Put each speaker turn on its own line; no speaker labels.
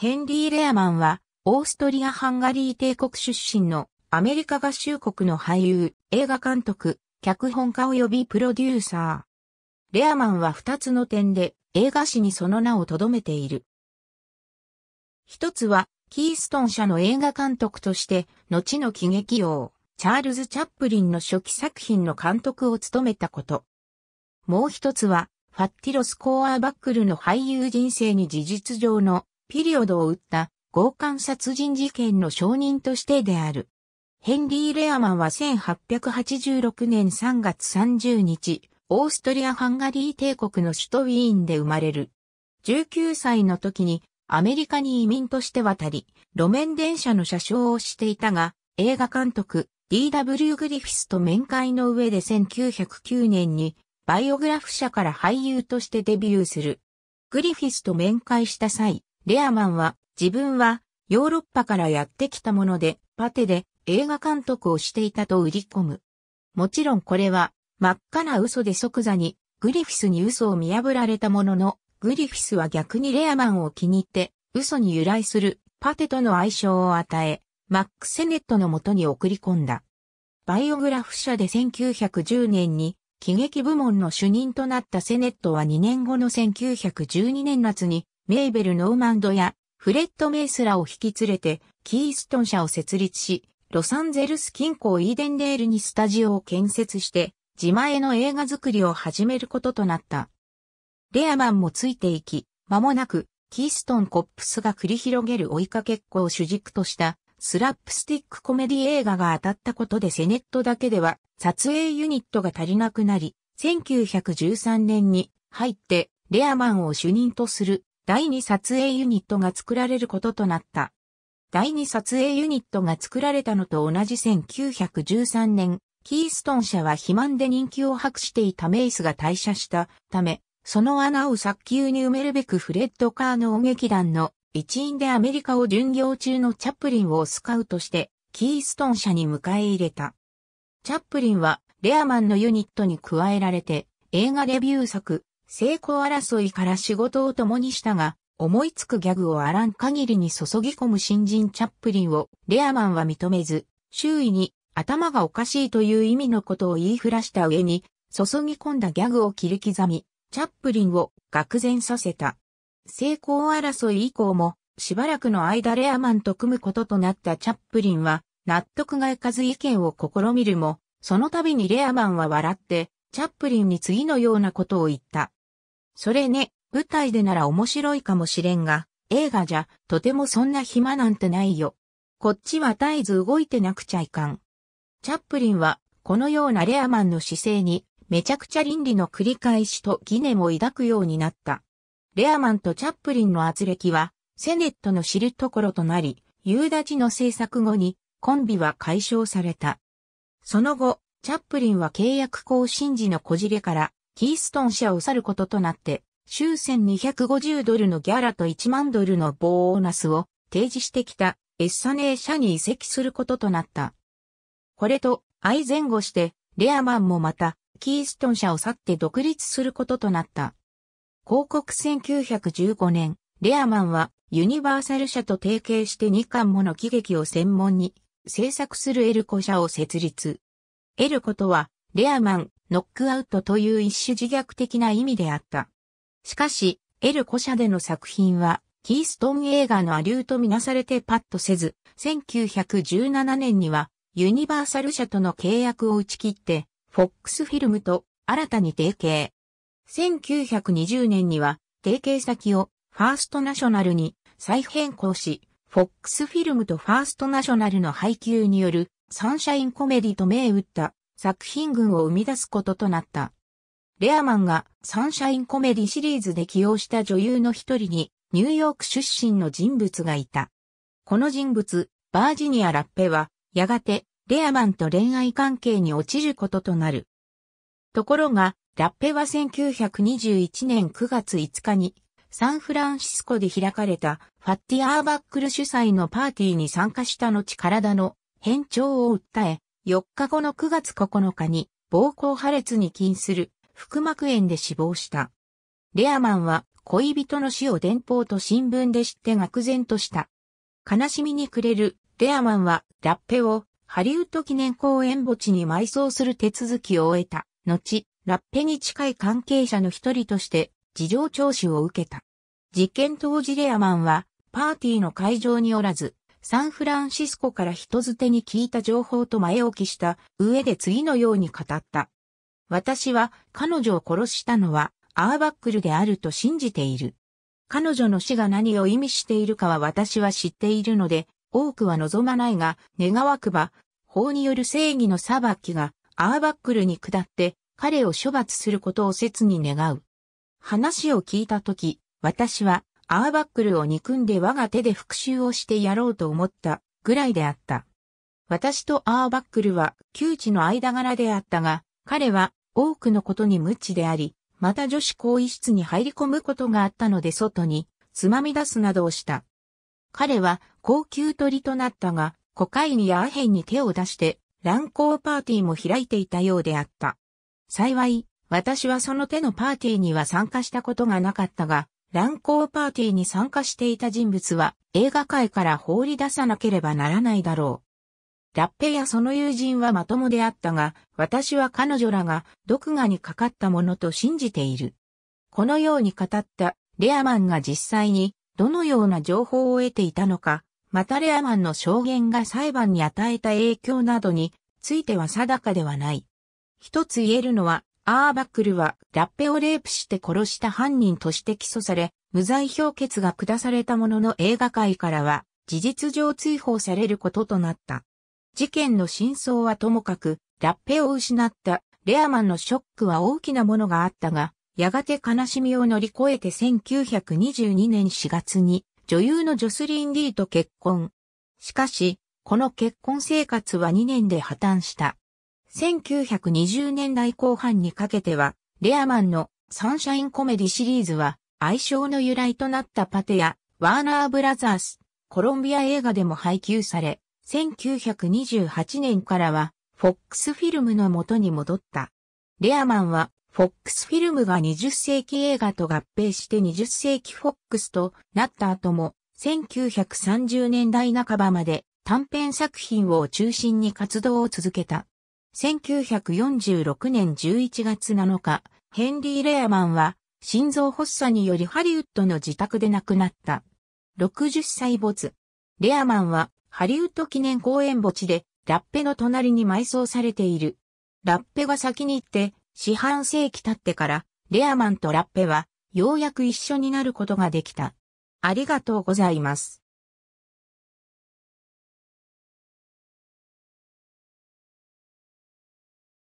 ヘンリー・レアマンは、オーストリア・ハンガリー帝国出身のアメリカ合衆国の俳優、映画監督、脚本家及びプロデューサー。レアマンは二つの点で映画史にその名を留めている。一つは、キーストン社の映画監督として、後の喜劇王、チャールズ・チャップリンの初期作品の監督を務めたこと。もう一つは、ファッティロス・コーアーバックルの俳優人生に事実上のピリオドを打った強姦殺人事件の証人としてである。ヘンリー・レアマンは1886年3月30日、オーストリア・ハンガリー帝国の首都ウィーンで生まれる。19歳の時にアメリカに移民として渡り、路面電車の車掌をしていたが、映画監督 D.W. グリフィスと面会の上で1909年にバイオグラフ社から俳優としてデビューする。グリフィスと面会した際、レアマンは自分はヨーロッパからやってきたものでパテで映画監督をしていたと売り込む。もちろんこれは真っ赤な嘘で即座にグリフィスに嘘を見破られたものの、グリフィスは逆にレアマンを気に入って嘘に由来するパテとの相性を与え、マック・セネットのもとに送り込んだ。バイオグラフ社で1910年に喜劇部門の主任となったセネットは2年後の1912年夏にメーベル・ノーマンドやフレッド・メイスらを引き連れてキーストン社を設立し、ロサンゼルス近郊イーデンデールにスタジオを建設して自前の映画作りを始めることとなった。レアマンもついていき、間もなくキーストン・コップスが繰り広げる追いかけっこを主軸としたスラップスティックコメディ映画が当たったことでセネットだけでは撮影ユニットが足りなくなり、1913年に入ってレアマンを主任とする第2撮影ユニットが作られることとなった。第2撮影ユニットが作られたのと同じ1913年、キーストン社は肥満で人気を博していたメイスが退社したため、その穴を早急に埋めるべくフレッド・カーの音劇団の一員でアメリカを巡業中のチャップリンをスカウトして、キーストン社に迎え入れた。チャップリンはレアマンのユニットに加えられて、映画デビュー作、成功争いから仕事を共にしたが、思いつくギャグをあらん限りに注ぎ込む新人チャップリンをレアマンは認めず、周囲に頭がおかしいという意味のことを言いふらした上に、注ぎ込んだギャグを切り刻み、チャップリンを愕然させた。成功争い以降も、しばらくの間レアマンと組むこととなったチャップリンは、納得がいかず意見を試みるも、その度にレアマンは笑って、チャップリンに次のようなことを言った。それね、舞台でなら面白いかもしれんが、映画じゃ、とてもそんな暇なんてないよ。こっちは絶えず動いてなくちゃいかん。チャップリンは、このようなレアマンの姿勢に、めちゃくちゃ倫理の繰り返しと疑念を抱くようになった。レアマンとチャップリンの圧力は、セネットの知るところとなり、夕立の制作後に、コンビは解消された。その後、チャップリンは契約更新時のこじれから、キーストン社を去ることとなって、終戦250ドルのギャラと1万ドルのボーナスを提示してきたエッサネー社に移籍することとなった。これと相前後して、レアマンもまた、キーストン社を去って独立することとなった。広告1915年、レアマンはユニバーサル社と提携して2巻もの喜劇を専門に制作するエルコ社を設立。エルコとは、レアマン、ノックアウトという一種自虐的な意味であった。しかし、エル・コシャでの作品は、キーストン映画のアリューとみなされてパッとせず、1917年には、ユニバーサル社との契約を打ち切って、フォックスフィルムと新たに提携。1920年には、提携先をファーストナショナルに再変更し、フォックスフィルムとファーストナショナルの配給によるサンシャインコメディと銘打った作品群を生み出すこととなった。レアマンがサンシャインコメディシリーズで起用した女優の一人にニューヨーク出身の人物がいた。この人物、バージニア・ラッペはやがてレアマンと恋愛関係に落ちることとなる。ところが、ラッペは1921年9月5日にサンフランシスコで開かれたファッティ・アーバックル主催のパーティーに参加した後体の変調を訴え、4日後の9月9日に膀胱破裂に起因する腹膜炎で死亡した。レアマンは恋人の死を電報と新聞で知って愕然とした。悲しみに暮れるレアマンはラッペをハリウッド記念公園墓地に埋葬する手続きを終えた。後、ラッペに近い関係者の一人として事情聴取を受けた。事件当時レアマンはパーティーの会場におらず、サンフランシスコから人づてに聞いた情報と前置きした上で次のように語った。私は彼女を殺したのはアーバックルであると信じている。彼女の死が何を意味しているかは私は知っているので、多くは望まないが、願わくば、法による正義の裁きがアーバックルに下って彼を処罰することを切に願う。話を聞いたとき、私はアーバックルを憎んで我が手で復讐をしてやろうと思ったぐらいであった。私とアーバックルは窮地の間柄であったが、彼は多くのことに無知であり、また女子更衣室に入り込むことがあったので外につまみ出すなどをした。彼は高級鳥となったが、コカインやアヘンに手を出して乱行パーティーも開いていたようであった。幸い、私はその手のパーティーには参加したことがなかったが、乱行パーティーに参加していた人物は映画界から放り出さなければならないだろう。ラッペやその友人はまともであったが、私は彼女らが毒牙にかかったものと信じている。このように語ったレアマンが実際にどのような情報を得ていたのか、またレアマンの証言が裁判に与えた影響などについては定かではない。一つ言えるのは、アーバックルはラッペをレイプして殺した犯人として起訴され、無罪評決が下されたものの映画界からは事実上追放されることとなった。事件の真相はともかく、ラッペを失ったレアマンのショックは大きなものがあったが、やがて悲しみを乗り越えて1922年4月に女優のジョスリン・リーと結婚。しかし、この結婚生活は2年で破綻した。1920年代後半にかけては、レアマンのサンシャインコメディシリーズは、愛称の由来となったパテや、ワーナーブラザース、コロンビア映画でも配給され、1928年からは、フォックスフィルムの元に戻った。レアマンは、フォックスフィルムが20世紀映画と合併して20世紀フォックスとなった後も、1930年代半ばまで短編作品を中心に活動を続けた。1946年11月7日、ヘンリー・レアマンは心臓発作によりハリウッドの自宅で亡くなった。60歳没。レアマンはハリウッド記念公園墓地でラッペの隣に埋葬されている。ラッペが先に行って四半世紀経ってからレアマンとラッペはようやく一緒になることができた。ありがとうございます。